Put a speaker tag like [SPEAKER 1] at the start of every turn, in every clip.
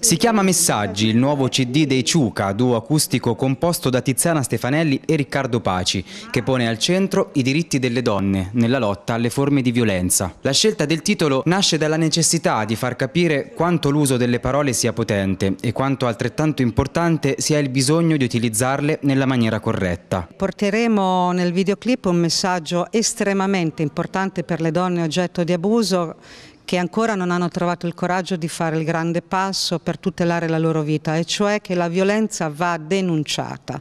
[SPEAKER 1] Si chiama Messaggi, il nuovo CD dei Ciuca, duo acustico composto da Tiziana Stefanelli e Riccardo Paci, che pone al centro i diritti delle donne nella lotta alle forme di violenza. La scelta del titolo nasce dalla necessità di far capire quanto l'uso delle parole sia potente e quanto altrettanto importante sia il bisogno di utilizzarle nella maniera corretta.
[SPEAKER 2] Porteremo nel videoclip un messaggio estremamente importante per le donne oggetto di abuso che ancora non hanno trovato il coraggio di fare il grande passo per tutelare la loro vita, e cioè che la violenza va denunciata.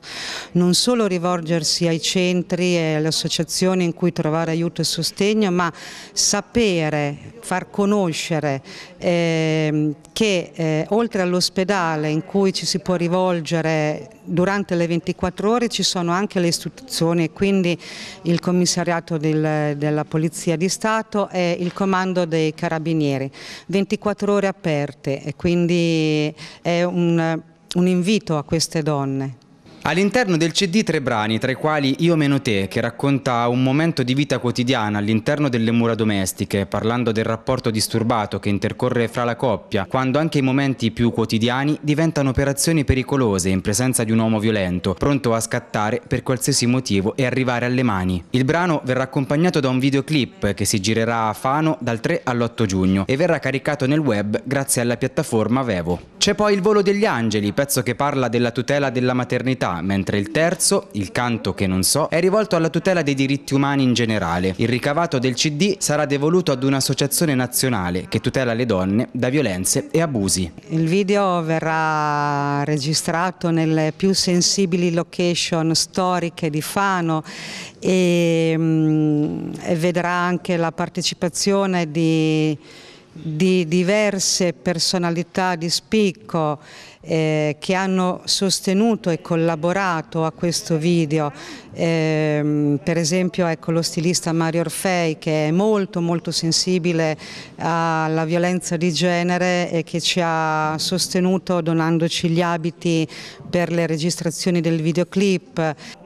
[SPEAKER 2] Non solo rivolgersi ai centri e alle associazioni in cui trovare aiuto e sostegno, ma sapere, far conoscere eh, che eh, oltre all'ospedale in cui ci si può rivolgere durante le 24 ore ci sono anche le istituzioni e quindi il commissariato del, della Polizia di Stato e il comando dei carabinieri carabinieri, 24 ore aperte e quindi è un, un invito a queste donne.
[SPEAKER 1] All'interno del CD tre brani, tra i quali Io meno te, che racconta un momento di vita quotidiana all'interno delle mura domestiche, parlando del rapporto disturbato che intercorre fra la coppia, quando anche i momenti più quotidiani diventano operazioni pericolose in presenza di un uomo violento, pronto a scattare per qualsiasi motivo e arrivare alle mani. Il brano verrà accompagnato da un videoclip che si girerà a Fano dal 3 all'8 giugno e verrà caricato nel web grazie alla piattaforma Vevo. C'è poi Il volo degli angeli, pezzo che parla della tutela della maternità mentre il terzo, il canto che non so, è rivolto alla tutela dei diritti umani in generale. Il ricavato del CD sarà devoluto ad un'associazione nazionale che tutela le donne da violenze e abusi.
[SPEAKER 2] Il video verrà registrato nelle più sensibili location storiche di Fano e, mm, e vedrà anche la partecipazione di di diverse personalità di spicco eh, che hanno sostenuto e collaborato a questo video, eh, per esempio ecco, lo stilista Mario Orfei che è molto molto sensibile alla violenza di genere e che ci ha sostenuto donandoci gli abiti per le registrazioni del videoclip.